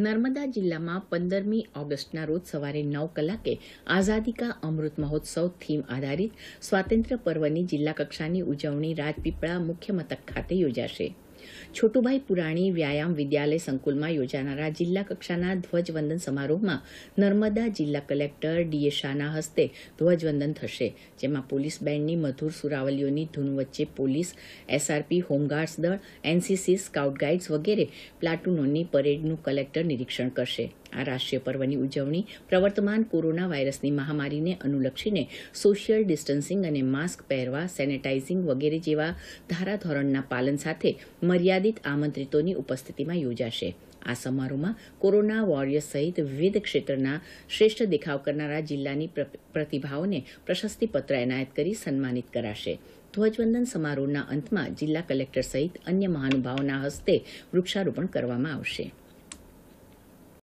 નર્મદા જિલ્લામાં પંદરમી ઓગસ્ટના રોજ સવારે નવ કલાકે આઝાદી કા અમૃત મહોત્સવ થીમ આધારિત સ્વાતંત્ર્ય પર્વની જિલ્લા કક્ષાની ઉજવણી રાજપીપળા મુખ્ય મથક ખાતે યોજાશે છોટુભાઈ પુરાણી વ્યાયામ વિદ્યાલય સંકુલમાં યોજાનારા જિલ્લા કક્ષાના ધ્વજવંદન સમારોહમાં નર્મદા જિલ્લા કલેક્ટર ડીએ શાહના હસ્તે ધ્વજવંદન થશે જેમાં પોલીસ બેન્ડની મધુર સુરાવલીઓની ધૂન વચ્ચે પોલીસ એસઆરપી હોમગાર્ડ્સ દળ એનસીસી સ્કાઉટ ગાઇડ્સ વગેરે પ્લાટુનોની પરેડનું કલેક્ટર નિરીક્ષણ કરશે આ રાષ્ટ્રીય પર્વની ઉજવણી પ્રવર્તમાન કોરોના વાયરસની મહામારીને અનુલક્ષીને સોશિયલ ડિસ્ટન્સિંગ અને માસ્ક પહેરવા સેનેટાઇઝિંગ વગેરે જેવા ધારાધોરણના પાલન સાથે મર્યાદિત આમંત્રિતોની ઉપસ્થિતિમાં યોજાશે આ સમારોહમાં કોરોના વોરિયર્સ સહિત વિવિધ ક્ષેત્રના શ્રેષ્ઠ દેખાવ કરનારા જિલ્લાની પ્રતિભાઓને પ્રશસ્તિપત્ર એનાયત કરી સન્માનિત કરાશે ધ્વજવંદન સમારોહના અંતમાં જિલ્લા કલેક્ટર સહિત અન્ય મહાનુભાવોના હસ્તે વૃક્ષારોપણ કરવામાં આવશે